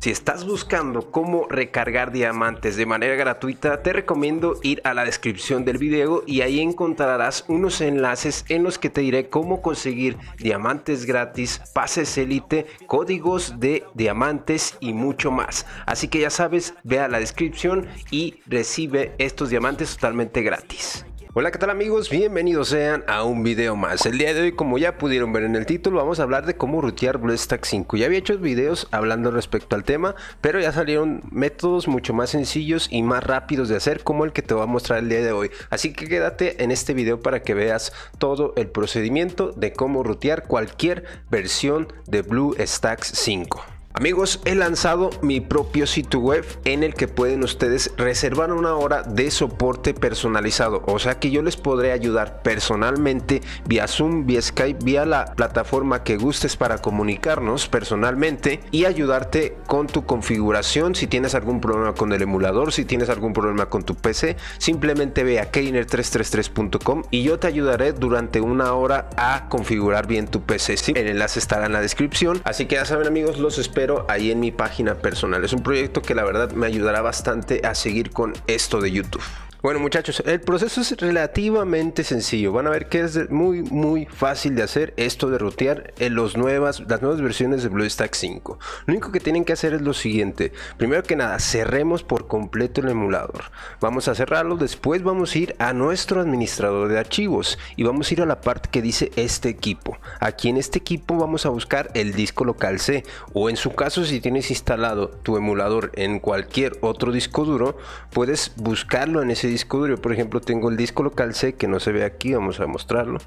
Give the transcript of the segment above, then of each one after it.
Si estás buscando cómo recargar diamantes de manera gratuita, te recomiendo ir a la descripción del video y ahí encontrarás unos enlaces en los que te diré cómo conseguir diamantes gratis, pases elite, códigos de diamantes y mucho más. Así que ya sabes, ve a la descripción y recibe estos diamantes totalmente gratis. Hola, ¿qué tal amigos? Bienvenidos sean a un video más. El día de hoy, como ya pudieron ver en el título, vamos a hablar de cómo rutear BlueStacks 5. Ya había hecho videos hablando respecto al tema, pero ya salieron métodos mucho más sencillos y más rápidos de hacer, como el que te voy a mostrar el día de hoy. Así que quédate en este video para que veas todo el procedimiento de cómo rutear cualquier versión de BlueStacks 5. Amigos, he lanzado mi propio sitio web en el que pueden ustedes reservar una hora de soporte personalizado, o sea que yo les podré ayudar personalmente vía Zoom, vía Skype, vía la plataforma que gustes para comunicarnos personalmente y ayudarte con tu configuración, si tienes algún problema con el emulador, si tienes algún problema con tu PC, simplemente ve a keiner333.com y yo te ayudaré durante una hora a configurar bien tu PC. el enlace estará en la descripción, así que ya saben amigos, los espero pero ahí en mi página personal. Es un proyecto que la verdad me ayudará bastante a seguir con esto de YouTube. Bueno muchachos, el proceso es relativamente sencillo. Van a ver que es muy muy fácil de hacer esto de rotear en los nuevas, las nuevas versiones de BlueStack 5. Lo único que tienen que hacer es lo siguiente. Primero que nada, cerremos por completo el emulador. Vamos a cerrarlo, después vamos a ir a nuestro administrador de archivos y vamos a ir a la parte que dice este equipo. Aquí en este equipo vamos a buscar el disco local C o en su caso si tienes instalado tu emulador en cualquier otro disco duro, puedes buscarlo en ese disco duro. por ejemplo, tengo el disco local C que no se ve aquí, vamos a mostrarlo.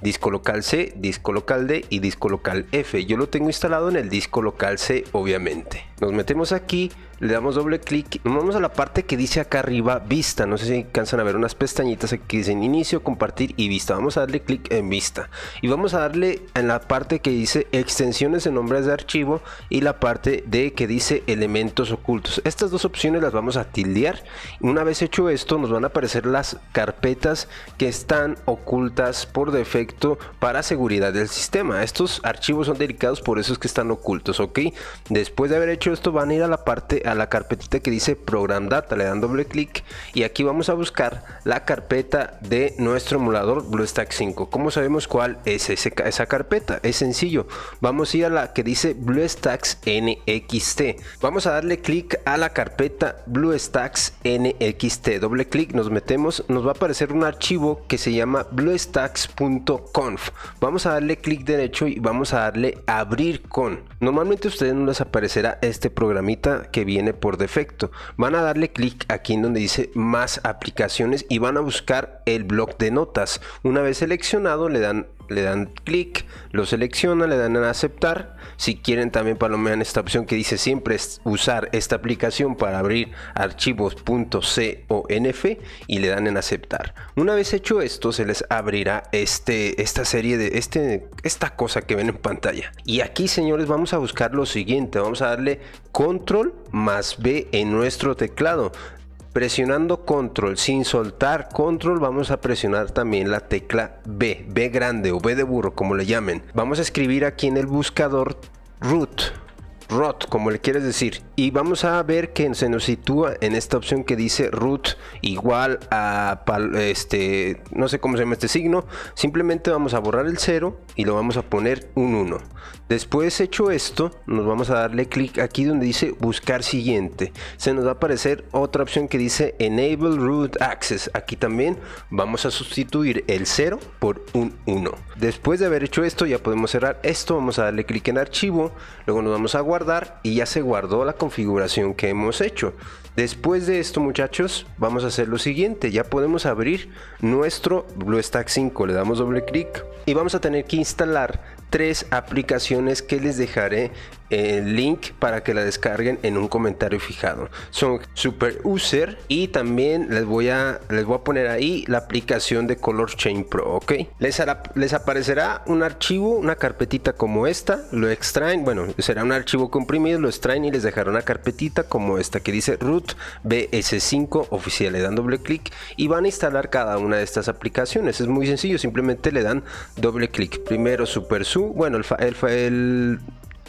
Disco local C, disco local D y disco local F. Yo lo tengo instalado en el disco local C, obviamente. Nos metemos aquí, le damos doble clic, nos vamos a la parte que dice acá arriba vista, no sé si cansan a ver unas pestañitas que dicen inicio, compartir y vista, vamos a darle clic en vista y vamos a darle en la parte que dice extensiones en nombres de archivo y la parte de que dice elementos ocultos, estas dos opciones las vamos a tildear, una vez hecho esto nos van a aparecer las carpetas que están ocultas por defecto para seguridad del sistema. Estos archivos son delicados, por eso es que están ocultos, ¿ok? Después de haber hecho esto van a ir a la parte, a la carpetita que dice Program Data, le dan doble clic y aquí vamos a buscar la carpeta de nuestro emulador bluestacks 5. ¿Cómo sabemos cuál es esa carpeta? Es sencillo, vamos a ir a la que dice BlueStacks NXT. Vamos a darle clic a la carpeta BlueStacks NXT, doble clic nos metemos, nos va a aparecer un archivo que se llama bluestacks.conf. Vamos a darle clic derecho y vamos a darle abrir con. Normalmente a ustedes no les aparecerá este programita que viene por defecto. Van a darle clic aquí en donde dice más aplicaciones y van a buscar el blog de notas. Una vez seleccionado le dan le dan clic, lo seleccionan, le dan en aceptar. Si quieren también palomean esta opción que dice siempre usar esta aplicación para abrir archivos .nf y le dan en aceptar. Una vez hecho esto se les abrirá este, esta serie de este, esta cosa que ven en pantalla. Y aquí señores vamos a buscar lo siguiente, vamos a darle control más B en nuestro teclado. Presionando control sin soltar control vamos a presionar también la tecla B, B grande o B de burro como le llamen. Vamos a escribir aquí en el buscador root, rot como le quieres decir y vamos a ver que se nos sitúa en esta opción que dice root igual a este no sé cómo se llama este signo simplemente vamos a borrar el 0 y lo vamos a poner un 1 después hecho esto nos vamos a darle clic aquí donde dice buscar siguiente se nos va a aparecer otra opción que dice enable root access aquí también vamos a sustituir el 0 por un 1 después de haber hecho esto ya podemos cerrar esto vamos a darle clic en archivo luego nos vamos a guardar y ya se guardó la configuración que hemos hecho. Después de esto muchachos vamos a hacer lo siguiente, ya podemos abrir nuestro BlueStack 5, le damos doble clic y vamos a tener que instalar tres aplicaciones que les dejaré el link para que la descarguen en un comentario fijado. Son super user y también les voy a, les voy a poner ahí la aplicación de Color Chain Pro, ¿ok? Les, les aparecerá un archivo, una carpetita como esta, lo extraen, bueno, será un archivo comprimido, lo extraen y les dejará una carpetita como esta que dice root bs5 oficial, le dan doble clic y van a instalar cada una de estas aplicaciones, es muy sencillo, simplemente le dan doble clic, primero super su, bueno, el, el, el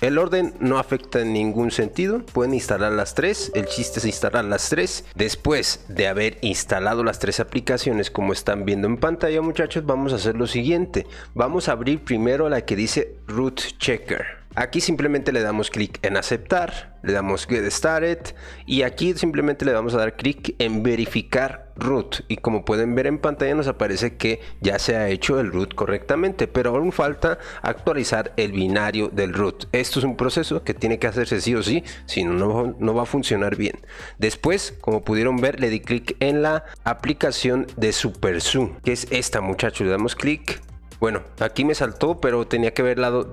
el orden no afecta en ningún sentido, pueden instalar las tres, el chiste es instalar las tres. Después de haber instalado las tres aplicaciones como están viendo en pantalla muchachos, vamos a hacer lo siguiente. Vamos a abrir primero la que dice Root Checker. Aquí simplemente le damos clic en aceptar, le damos get started y aquí simplemente le vamos a dar clic en verificar root y como pueden ver en pantalla nos aparece que ya se ha hecho el root correctamente pero aún falta actualizar el binario del root esto es un proceso que tiene que hacerse sí o sí si no no va a funcionar bien después como pudieron ver le di clic en la aplicación de super zoom que es esta muchachos le damos clic bueno, aquí me saltó, pero tenía que,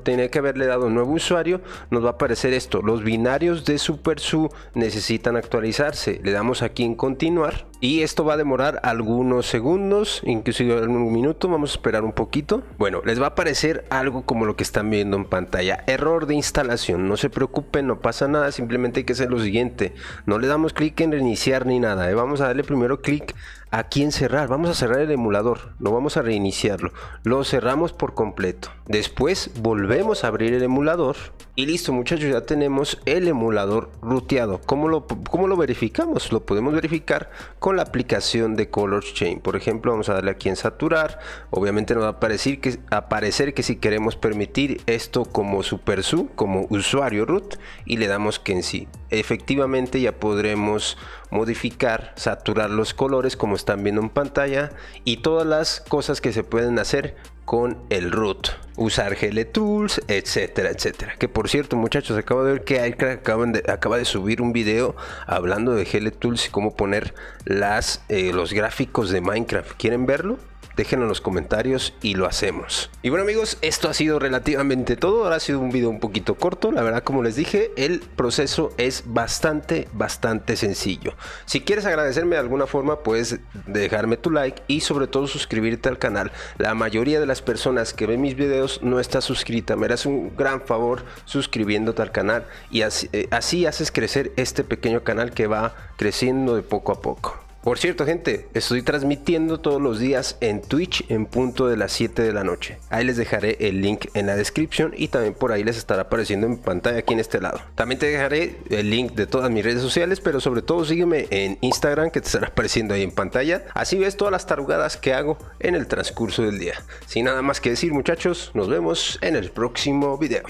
tenía que haberle dado nuevo usuario. Nos va a aparecer esto. Los binarios de SuperSU necesitan actualizarse. Le damos aquí en continuar. Y esto va a demorar algunos segundos, inclusive un minuto. Vamos a esperar un poquito. Bueno, les va a aparecer algo como lo que están viendo en pantalla. Error de instalación. No se preocupen, no pasa nada. Simplemente hay que hacer lo siguiente. No le damos clic en reiniciar ni nada. ¿eh? Vamos a darle primero clic aquí en cerrar. Vamos a cerrar el emulador, lo vamos a reiniciarlo. Lo cerramos por completo. Después volvemos a abrir el emulador y listo muchachos, ya tenemos el emulador ruteado. ¿Cómo lo, lo verificamos? Lo podemos verificar con la aplicación de Color Chain. Por ejemplo, vamos a darle aquí en saturar. Obviamente nos va a aparecer que, aparecer que si queremos permitir esto como super su, como usuario root y le damos que en sí. Efectivamente ya podremos modificar, saturar los colores como están pues, viendo en pantalla y todas las cosas que se pueden hacer con el root, usar GL Tools, etcétera, etcétera. Que por cierto, muchachos, acabo de ver que de acaba de subir un video hablando de GL Tools y cómo poner las, eh, los gráficos de Minecraft. ¿Quieren verlo? déjenlo en los comentarios y lo hacemos. Y bueno amigos, esto ha sido relativamente todo, ahora ha sido un video un poquito corto, la verdad como les dije, el proceso es bastante, bastante sencillo. Si quieres agradecerme de alguna forma, puedes dejarme tu like y sobre todo suscribirte al canal. La mayoría de las personas que ven mis videos no está suscrita, me harás un gran favor suscribiéndote al canal y eh, así haces crecer este pequeño canal que va creciendo de poco a poco. Por cierto, gente, estoy transmitiendo todos los días en Twitch en punto de las 7 de la noche. Ahí les dejaré el link en la descripción y también por ahí les estará apareciendo en pantalla aquí en este lado. También te dejaré el link de todas mis redes sociales, pero sobre todo sígueme en Instagram que te estará apareciendo ahí en pantalla. Así ves todas las tarugadas que hago en el transcurso del día. Sin nada más que decir, muchachos, nos vemos en el próximo video.